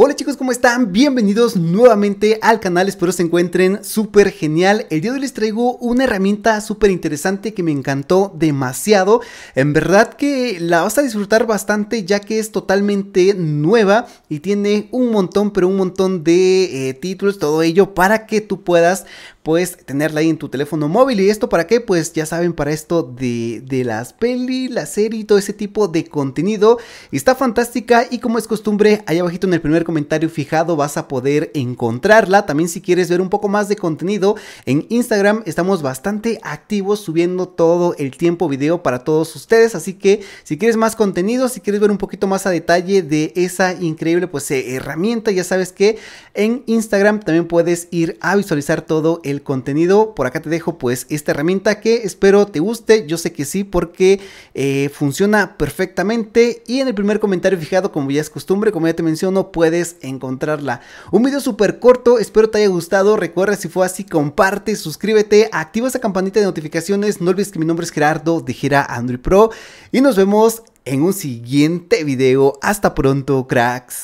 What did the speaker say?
Hola chicos, ¿cómo están? Bienvenidos nuevamente al canal, espero se encuentren súper genial. El día de hoy les traigo una herramienta súper interesante que me encantó demasiado. En verdad que la vas a disfrutar bastante ya que es totalmente nueva y tiene un montón, pero un montón de eh, títulos, todo ello para que tú puedas pues tenerla ahí en tu teléfono móvil. ¿Y esto para qué? Pues ya saben, para esto de, las pelis, la serie y todo ese tipo de contenido. está fantástica y como es costumbre, ahí abajito en el primer comentario fijado vas a poder encontrarla. También si quieres ver un poco más de contenido en Instagram estamos bastante activos subiendo todo el tiempo video para todos ustedes. Así que si quieres más contenido, si quieres ver un poquito más a detalle de esa increíble pues eh, herramienta, ya sabes que en Instagram también puedes ir a visualizar todo el contenido. Por acá te dejo pues esta herramienta que espero te guste. Yo sé que sí porque eh, funciona perfectamente. Y en el primer comentario fijado, como ya es costumbre, como ya te menciono, puedes encontrarla. Un video súper corto, espero te haya gustado. Recuerda si fue así, comparte, suscríbete, activa esa campanita de notificaciones. No olvides que mi nombre es Gerardo de Gira Android Pro y nos vemos en un siguiente video. Hasta pronto, cracks.